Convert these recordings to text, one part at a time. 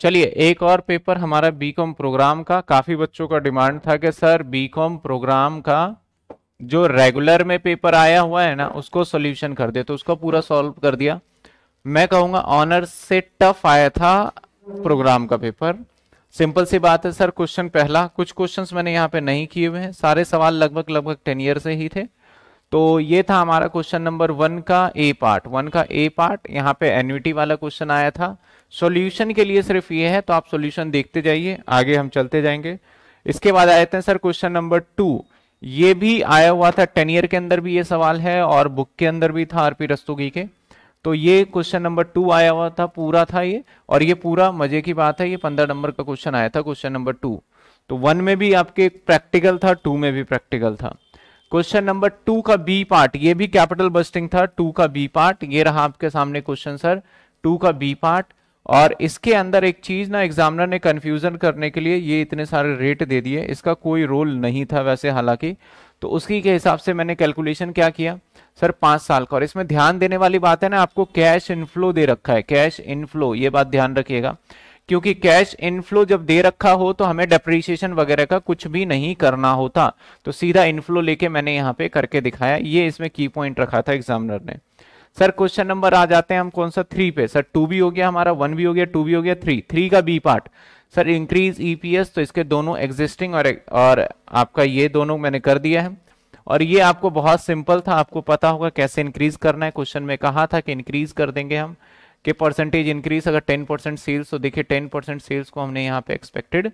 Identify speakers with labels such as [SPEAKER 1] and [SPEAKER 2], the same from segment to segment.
[SPEAKER 1] चलिए एक और पेपर हमारा बीकॉम प्रोग्राम का काफी बच्चों का डिमांड था कि सर बीकॉम प्रोग्राम का जो रेगुलर में पेपर आया हुआ है ना उसको सॉल्यूशन कर दे तो उसका पूरा सॉल्व कर दिया मैं कहूंगा ऑनर्स से टफ आया था प्रोग्राम का पेपर सिंपल सी बात है सर क्वेश्चन पहला कुछ क्वेश्चंस मैंने यहाँ पे नहीं किए हुए हैं सारे सवाल लगभग लगभग टेन ईयर से ही थे तो ये था हमारा क्वेश्चन नंबर वन का ए पार्ट वन का ए पार्ट यहाँ पे एन्यूटी वाला क्वेश्चन आया था सॉल्यूशन के लिए सिर्फ ये है तो आप सॉल्यूशन देखते जाइए आगे हम चलते जाएंगे इसके बाद आए थे सर क्वेश्चन नंबर टू ये भी आया हुआ था टेन ईयर के अंदर भी ये सवाल है और बुक के अंदर भी था आरपी रस्तोगी के तो ये क्वेश्चन नंबर टू आया हुआ था पूरा था ये और ये पूरा मजे की बात है ये पंद्रह नंबर का क्वेश्चन आया था क्वेश्चन नंबर टू तो वन में भी आपके प्रैक्टिकल था टू में भी प्रैक्टिकल था क्वेश्चन नंबर टू का बी पार्ट ये भी कैपिटल बस्टिंग था टू का बी पार्ट ये रहा आपके सामने क्वेश्चन सर टू का बी पार्ट और इसके अंदर एक चीज ना एग्जामिनर ने कंफ्यूजन करने के लिए ये इतने सारे रेट दे दिए इसका कोई रोल नहीं था वैसे हालांकि तो उसकी के हिसाब से मैंने कैलकुलेशन क्या किया सर पांच साल का और इसमें ध्यान देने वाली बात है ना आपको कैश इनफ्लो दे रखा है कैश इनफ्लो ये बात ध्यान रखिएगा क्योंकि कैश इनफ्लो जब दे रखा हो तो हमें डेप्रिसिएशन वगैरह का कुछ भी नहीं करना होता तो सीधा इनफ्लो लेके मैंने यहाँ पे करके दिखाया ये इसमें की पॉइंट रखा था एग्जामिनर ने सर क्वेश्चन नंबर आ जाते हैं हम कौन सा थ्री पे सर टू भी हो गया हमारा वन भी हो गया टू भी हो गया थ्री थ्री का B part sir increase EPS तो इसके दोनों एग्जिस्टिंग और और आपका ये दोनों मैंने कर दिया है और ये आपको बहुत सिंपल था आपको पता होगा कैसे इंक्रीज करना है क्वेश्चन में कहा था कि इंक्रीज कर देंगे हम कि परसेंटेज इंक्रीज अगर 10 परसेंट सेल्स तो देखिए 10 परसेंट सेल्स को हमने यहाँ पे एक्सपेक्टेड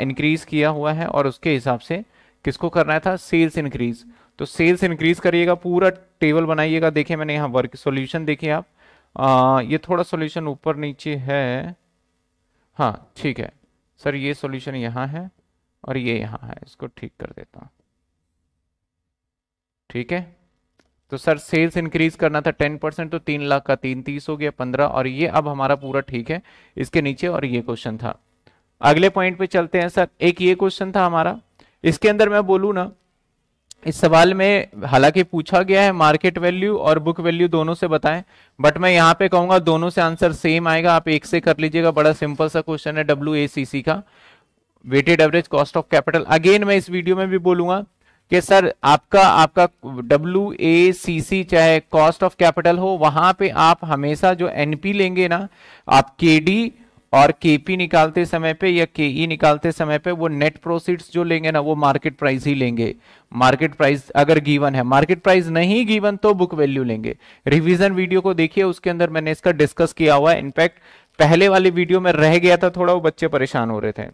[SPEAKER 1] इंक्रीज किया हुआ है और उसके हिसाब से किसको करना था सेल्स इंक्रीज तो सेल्स इंक्रीज करिएगा पूरा टेबल बनाइएगा देखिए मैंने यहाँ वर्क सोल्यूशन देखिए आप आ, ये थोड़ा सोल्यूशन ऊपर नीचे है हाँ ठीक है सर ये सोल्यूशन यहाँ है और ये यहाँ है इसको ठीक कर देता हूँ ठीक है तो सर सेल्स इंक्रीज करना था टेन परसेंट तो तीन लाख का तीन तीस हो गया पंद्रह और ये अब हमारा पूरा ठीक है इसके नीचे और ये क्वेश्चन था अगले पॉइंट पे चलते हैं सर एक ये क्वेश्चन था हमारा इसके अंदर मैं बोलू ना इस सवाल में हालांकि पूछा गया है मार्केट वैल्यू और बुक वैल्यू दोनों से बताएं बट मैं यहाँ पे कहूंगा दोनों से आंसर सेम आएगा आप एक से कर लीजिएगा बड़ा सिंपल सा क्वेश्चन है डब्ल्यू का weighted average cost of capital again मैं इस वीडियो में भी बोलूंगा कि सर आपका आपका डब्ल्यू ए सी सी चाहे कॉस्ट ऑफ कैपिटल हो वहां पे आप हमेशा जो एनपी लेंगे ना आप के डी और केपी निकालते समय पे या के ई e निकालते समय पे वो नेट प्रोसीड्स जो लेंगे ना वो मार्केट प्राइस ही लेंगे मार्केट प्राइस अगर गिवन है मार्केट प्राइस नहीं गिवन तो बुक वैल्यू लेंगे रिविजन वीडियो को देखिए उसके अंदर मैंने इसका डिस्कस किया हुआ है इनफैक्ट पहले वाले वीडियो में रह गया था थोड़ा वो बच्चे परेशान हो रहे थे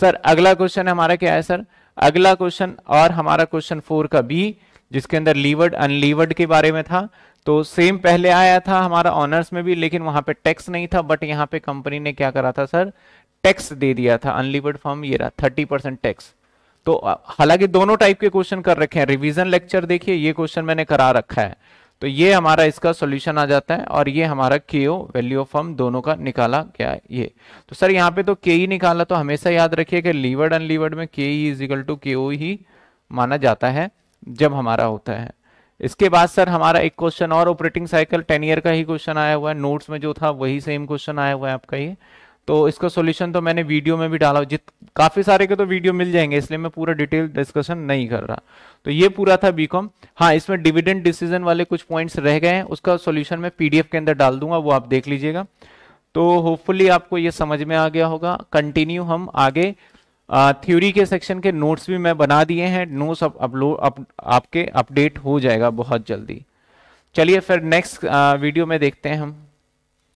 [SPEAKER 1] सर अगला क्वेश्चन हमारा क्या है सर अगला क्वेश्चन और हमारा क्वेश्चन फोर का बी जिसके अंदर लीवर्ड अनलीवर्ड के बारे में था तो सेम पहले आया था हमारा ऑनर्स में भी लेकिन वहां पे टैक्स नहीं था बट यहाँ पे कंपनी ने क्या करा था सर टैक्स दे दिया था अनलीवर्ड फॉर्म ये रहा थर्टी परसेंट टैक्स तो हालांकि दोनों टाइप के क्वेश्चन कर रखे हैं रिवीजन लेक्चर देखिए ये क्वेश्चन मैंने करा रखा है तो ये हमारा इसका सॉल्यूशन आ जाता है और ये हमारा के ओ वैल्यू ऑफ हम दोनों का निकाला गया है ये तो सर यहाँ पे तो के ही e निकाला तो हमेशा याद रखिए कि लीवर्ड अनलीवर्ड में के ई इज इक्वल टू के ओ ही माना जाता है जब हमारा होता है इसके बाद सर हमारा एक क्वेश्चन और ऑपरेटिंग साइकिल टेन ईयर का ही क्वेश्चन आया हुआ है नोट्स में जो था वही सेम क्वेश्चन आया हुआ है आपका ये तो इसका सॉल्यूशन तो मैंने वीडियो में भी डाला जित काफ़ी सारे के तो वीडियो मिल जाएंगे इसलिए मैं पूरा डिटेल डिस्कशन नहीं कर रहा तो ये पूरा था बीकॉम हाँ इसमें डिविडेंड डिसीजन वाले कुछ पॉइंट्स रह गए हैं उसका सॉल्यूशन मैं पीडीएफ के अंदर डाल दूंगा वो आप देख लीजिएगा तो होपफुली आपको ये समझ में आ गया होगा कंटिन्यू हम आगे थ्योरी के सेक्शन के नोट्स भी मैं बना दिए हैं नोट्स अपलोड अप, आपके अपडेट हो जाएगा बहुत जल्दी चलिए फिर नेक्स्ट वीडियो में देखते हैं हम